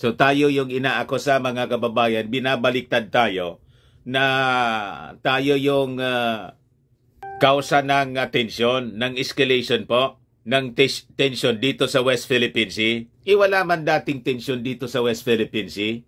So tayo yung inaako sa mga kababayan, binabaliktad tayo na tayo yung uh, kausa ng atensyon, ng escalation po, ng tension dito sa West Philippine Sea. Iwala eh, man dating tension dito sa West Philippine Sea.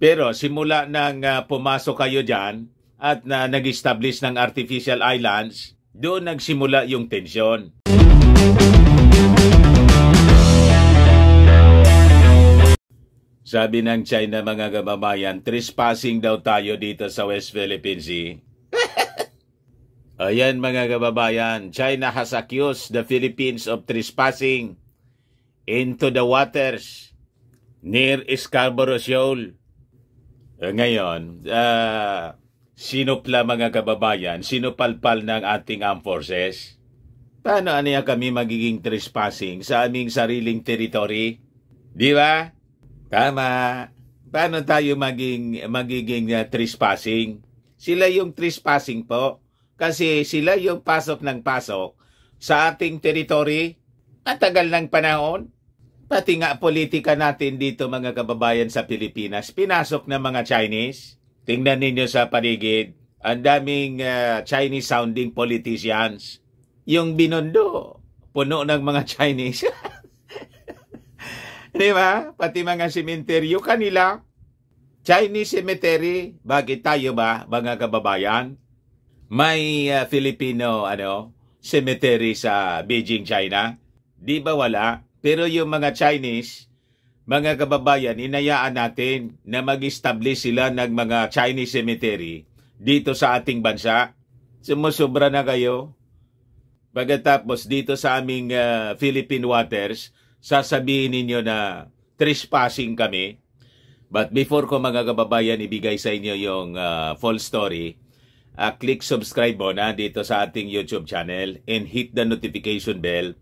Pero simula nang uh, pumasok kayo dyan at na uh, nag-establish ng artificial islands, doon nagsimula yung tension. Sabi ng China mga kababayan, trespassing daw tayo dito sa West Philippine Sea. Ayan mga kababayan, China has accused the Philippines of trespassing into the waters near Scarborough Shoal. Eh, ngayon, uh, ah, sinupla mga kababayan, sinupalpal ng ating armed forces. Paano aniya kami magiging trespassing sa aming sariling teritori? Di ba? Tama. Paano tayo maging, magiging uh, trespassing? Sila yung trespassing po. Kasi sila yung pasok ng pasok sa ating teritori. Matagal ng panahon. Pati nga politika natin dito mga kababayan sa Pilipinas. Pinasok ng mga Chinese. Tingnan ninyo sa paligid. Ang daming uh, Chinese sounding politicians. Yung binondo, puno ng mga Chinese. Di ba? Pati mga simenteryo kanila. Chinese cemetery, bakit tayo ba mga kababayan? May uh, Filipino ano, cemetery sa Beijing, China. Di ba wala? Pero yung mga Chinese, mga kababayan, inayaan natin na mag-establish sila ng mga Chinese cemetery dito sa ating bansa. Sumusobra na kayo. Pagkatapos dito sa aming uh, Philippine waters, sasabihin ninyo na trespassing kami. But before ko mga kababayan ibigay sa inyo yung uh, full story, uh, click subscribe mo na dito sa ating YouTube channel and hit the notification bell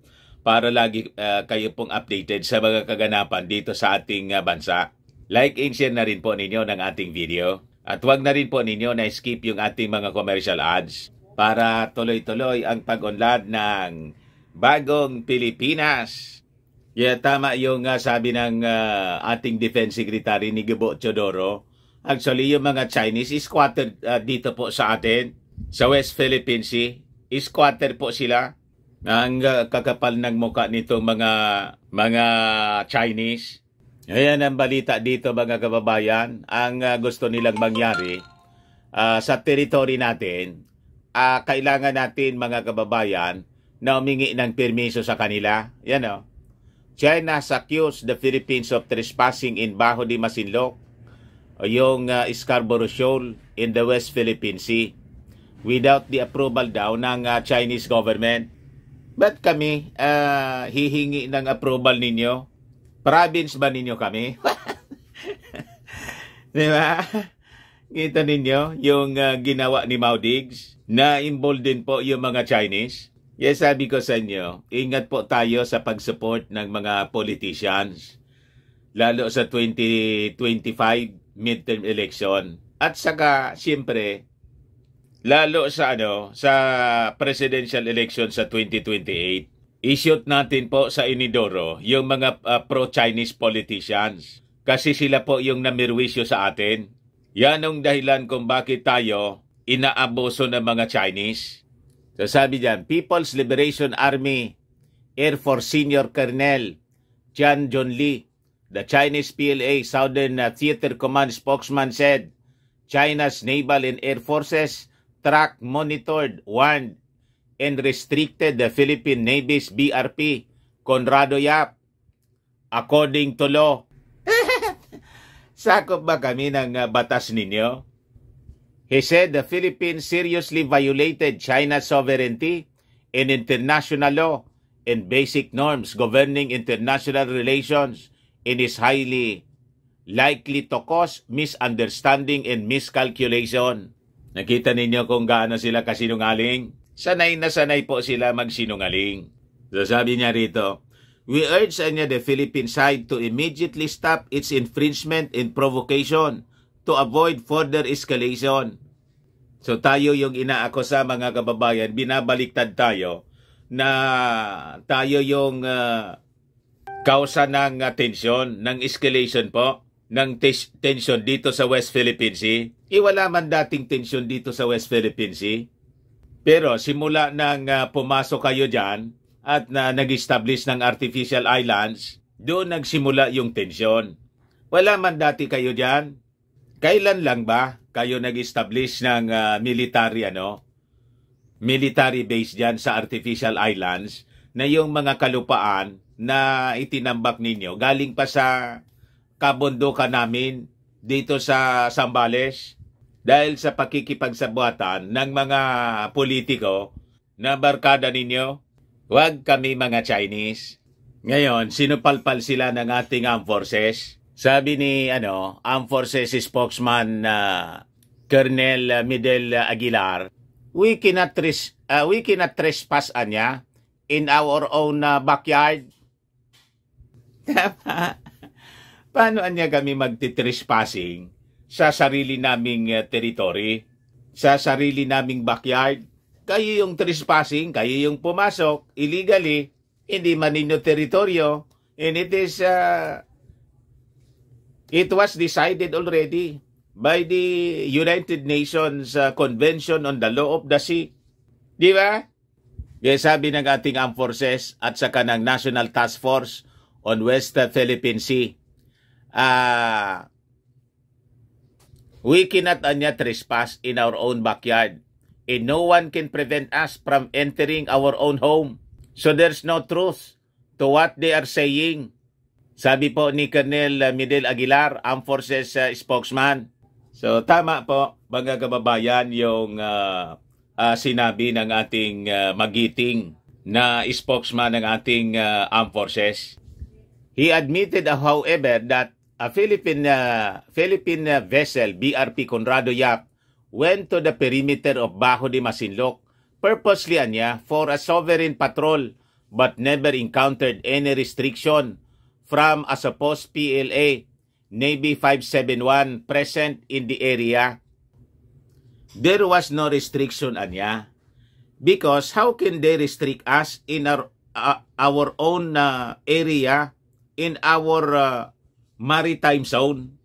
para lagi uh, kayo pong updated sa mga kaganapan dito sa ating uh, bansa. Like and share na rin po ninyo ng ating video. At huwag na rin po ninyo na skip yung ating mga commercial ads para tuloy-tuloy ang pag-unlad ng bagong Pilipinas. Yeah, tama yung uh, sabi ng uh, ating Defense Secretary ni Gibo Chodoro. Actually, yung mga Chinese squatted uh, ah, dito po sa atin, sa West Philippine Sea. Is quarter po sila. Ang uh, kakapal ng muka nito mga mga Chinese. Ayan ang balita dito mga kababayan. Ang uh, gusto nilang mangyari uh, sa territory natin, uh, kailangan natin mga kababayan na humingi ng permiso sa kanila. Yan o. Oh. China is accused the Philippines of trespassing in Baho de Masinloc o yung uh, Scarborough Shoal in the West Philippine Sea without the approval daw ng uh, Chinese government. Ba't kami uh, hihingi ng approval ninyo? Province ba ninyo kami? Di ba? Kita ninyo yung uh, ginawa ni Maudigs na involved din po yung mga Chinese. Yes, sabi ko sa inyo, ingat po tayo sa pag-support ng mga politicians, lalo sa 2025 midterm election. At saka, siyempre, lalo sa ano, sa presidential election sa 2028, ishoot natin po sa inidoro yung mga uh, pro-Chinese politicians. Kasi sila po yung namirwisyo sa atin. Yan ang dahilan kung bakit tayo inaaboso ng mga Chinese So sabi diyan, People's Liberation Army Air Force Senior Colonel Chan John Lee, the Chinese PLA Southern uh, Theater Command spokesman said, China's naval and air forces track, monitored, warned, and restricted the Philippine Navy's BRP, Conrado Yap, according to law. Sakop ba kami ng uh, batas ninyo? He said the Philippines seriously violated China's sovereignty in international law and basic norms governing international relations and is highly likely to cause misunderstanding and miscalculation. Nakita ninyo kung gaano sila kasinungaling? Sanay na sanay po sila magsinungaling. So sabi niya rito, We urge anya the Philippine side to immediately stop its infringement and provocation to avoid further escalation. So tayo yung inaakusa mga kababayan, binabaliktad tayo na tayo yung uh, kausa ng tension, ng escalation po, ng tension dito sa West Philippine Sea. Iwala eh, man dating tension dito sa West Philippine Sea. Pero simula nang uh, pumasok kayo dyan at uh, nag-establish ng artificial islands, doon nagsimula yung tension. Wala man dati kayo dyan, kailan lang ba kayo nag-establish ng uh, military ano? Military base diyan sa artificial islands na yung mga kalupaan na itinambak ninyo galing pa sa kabundukan namin dito sa Sambales dahil sa pakikipagsabuatan ng mga politiko na barkada ninyo. wag kami mga Chinese. Ngayon, sinupalpal sila ng ating armed forces sabi ni ano, Armed Forces spokesman uh, Colonel ah, Miguel Aguilar, we cannot tres uh, we cannot trespass anya in our own uh, backyard. Tama. Diba? Paano anya kami magti-trespassing sa sarili naming uh, territory, sa sarili naming backyard? Kayo yung trespassing, kayo yung pumasok illegally, hindi man ninyo teritoryo, and it is uh, It was decided already by the United Nations uh, Convention on the Law of the Sea. Di ba? Kaya sabi ng ating armed forces at saka ng National Task Force on West Philippine Sea, uh, we cannot anya uh, trespass in our own backyard. And no one can prevent us from entering our own home. So there's no truth to what they are saying sabi po ni Colonel uh, Miguel Aguilar, Armed Forces uh, Spokesman. So tama po, mga kababayan, yung uh, uh, sinabi ng ating uh, magiting na spokesman ng ating uh, Armed Forces. He admitted, uh, however, that a Philippine, uh, Philippine uh, vessel, BRP Conrado Yap, went to the perimeter of Bajo de Masinloc purposely anya for a sovereign patrol but never encountered any restriction from Asapos PLA Navy 571 present in the area. There was no restriction anya because how can they restrict us in our uh, our own uh, area in our uh, maritime zone?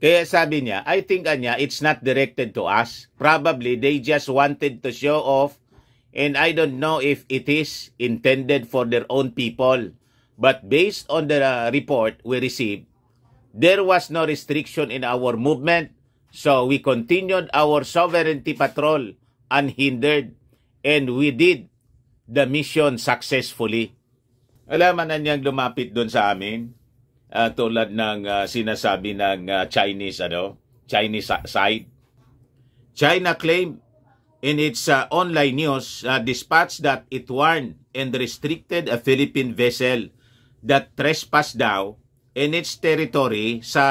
Kaya sabi niya, I think anya, it's not directed to us. Probably they just wanted to show off and I don't know if it is intended for their own people. But based on the uh, report we received, there was no restriction in our movement, so we continued our sovereignty patrol unhindered and we did the mission successfully. Alam na niyang lumapit doon sa amin uh, tulad ng uh, sinasabi ng uh, Chinese ano, Chinese side. China claimed in its uh, online news uh, dispatch that it warned and restricted a Philippine vessel that trespass daw in its territory sa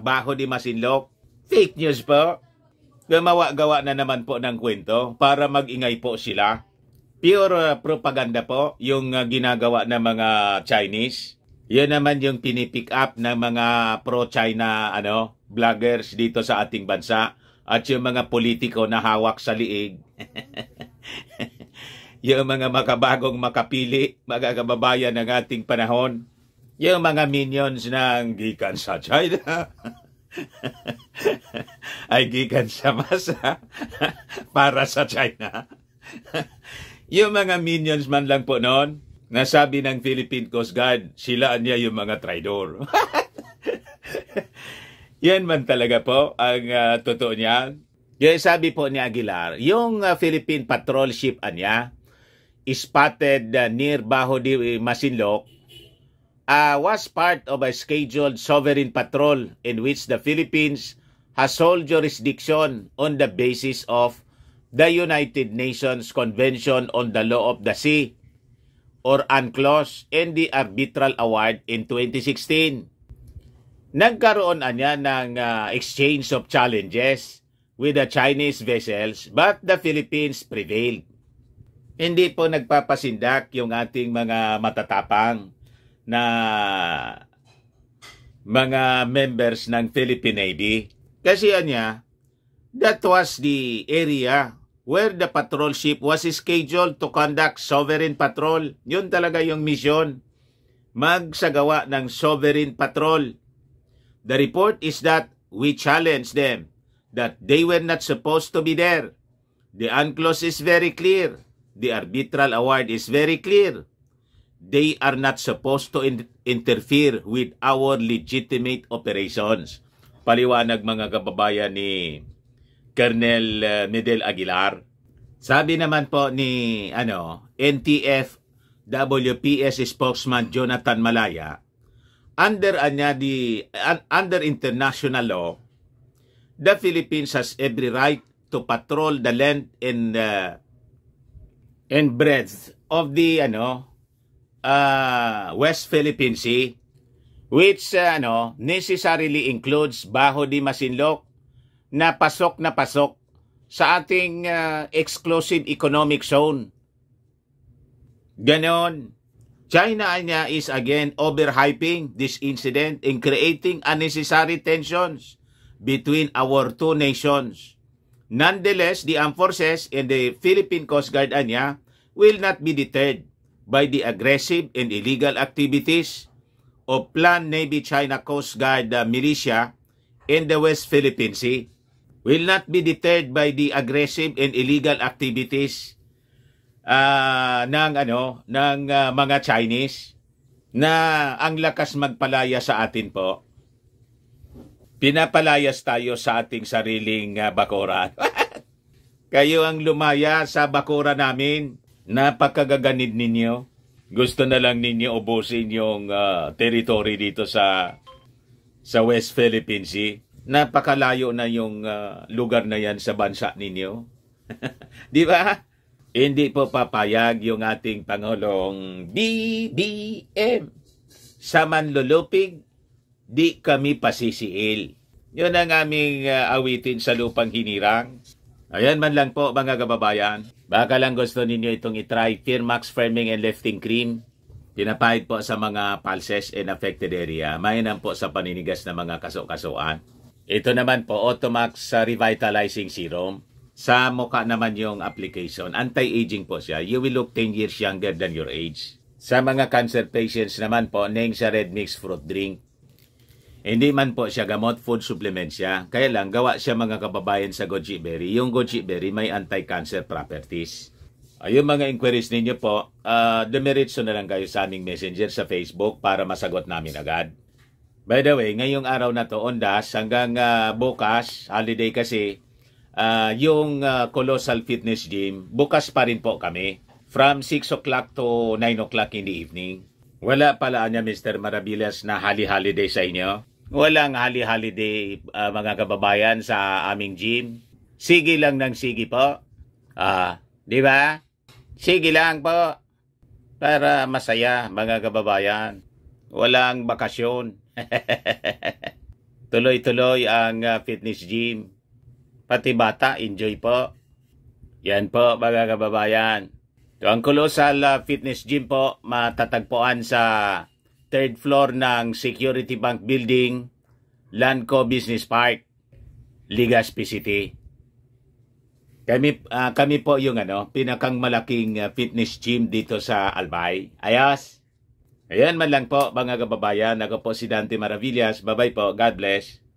Baho ni Masinloc. Fake news po. Gumawa-gawa na naman po ng kwento para magingay po sila. Pure uh, propaganda po yung uh, ginagawa ng mga Chinese. Yan naman yung pinipick up ng mga pro-China ano, vloggers dito sa ating bansa at yung mga politiko na hawak sa liig. yung mga makabagong makapili, mga kababayan ng ating panahon, yung mga minions ng gikan sa China, ay gikan sa masa para sa China. yung mga minions man lang po noon, nasabi ng Philippine Coast Guard, sila niya yung mga traidor. Yan man talaga po ang uh, totoo niya. Yung sabi po ni Aguilar, yung uh, Philippine patrol ship ah, niya, spotted uh, near Baho de eh, Masinloc uh, was part of a scheduled sovereign patrol in which the Philippines has sole jurisdiction on the basis of the United Nations Convention on the Law of the Sea or UNCLOS and the Arbitral Award in 2016. Nagkaroon anya ng uh, exchange of challenges with the Chinese vessels but the Philippines prevailed hindi po nagpapasindak yung ating mga matatapang na mga members ng Philippine Navy. Kasi anya, that was the area where the patrol ship was scheduled to conduct sovereign patrol. Yun talaga yung mission, magsagawa ng sovereign patrol. The report is that we challenged them that they were not supposed to be there. The UNCLOS is very clear the arbitral award is very clear. They are not supposed to in interfere with our legitimate operations. Paliwanag mga kababayan ni Colonel uh, Medel Aguilar. Sabi naman po ni ano NTF WPS spokesman Jonathan Malaya, under Anyadi, under international law, the Philippines has every right to patrol the land and uh, and breadth of the ano uh, West Philippine Sea which uh, ano necessarily includes Baho de Masinloc na pasok na pasok sa ating uh, exclusive economic zone. Ganon. China niya is again overhyping this incident in creating unnecessary tensions between our two nations. Nonetheless, the armed forces and the Philippine Coast Guard anya will not be deterred by the aggressive and illegal activities of planned Navy China Coast Guard uh, militia in the West Philippine Sea will not be deterred by the aggressive and illegal activities uh, ng ano ng uh, mga Chinese na ang lakas magpalaya sa atin po pinapalayas tayo sa ating sariling uh, ah, bakuran. Kayo ang lumaya sa bakura namin. Napakagaganid ninyo. Gusto na lang ninyo ubusin yung uh, territory dito sa sa West Philippine Sea. Napakalayo na yung uh, lugar na yan sa bansa ninyo. Di ba? Hindi po papayag yung ating Pangulong BBM sa manlulupig di kami pasisiil. Yun ang aming uh, awitin sa lupang hinirang. Ayan man lang po mga kababayan. Baka lang gusto ninyo itong itry Firmax Firming and Lifting Cream. Pinapahid po sa mga pulses and affected area. Mahinan po sa paninigas ng mga kaso-kasuan. Ito naman po, Automax Revitalizing Serum. Sa mukha naman yung application. Anti-aging po siya. You will look 10 years younger than your age. Sa mga cancer patients naman po, Nengsa Red Mix Fruit Drink. Hindi man po siya gamot, food supplement siya. Kaya lang, gawa siya mga kababayan sa goji berry. Yung goji berry may anti-cancer properties. Ayun mga inquiries ninyo po, uh, dumiritso na lang kayo sa aming messenger sa Facebook para masagot namin agad. By the way, ngayong araw na to, ondas, hanggang uh, bukas, holiday kasi, uh, yung uh, Colossal Fitness Gym, bukas pa rin po kami. From 6 o'clock to 9 o'clock in the evening. Wala pala niya Mr. Marabilas na holiday sa inyo? Walang holiday hali uh, mga kababayan sa aming gym. Sige lang ng sige po. Ah, uh, di ba? Sige lang po. Para masaya mga kababayan. Walang bakasyon. Tuloy-tuloy ang uh, fitness gym. Pati bata, enjoy po. Yan po mga kababayan. So, ang Colossal uh, ah, Fitness Gym po matatagpuan sa third floor ng Security Bank Building, Lanco Business Park, Legazpi City. Kami uh, kami po yung ano, pinakang malaking uh, fitness gym dito sa Albay. Ayos. Ayan man lang po mga kababayan. Ako po si Dante Maravillas. Bye-bye po. God bless.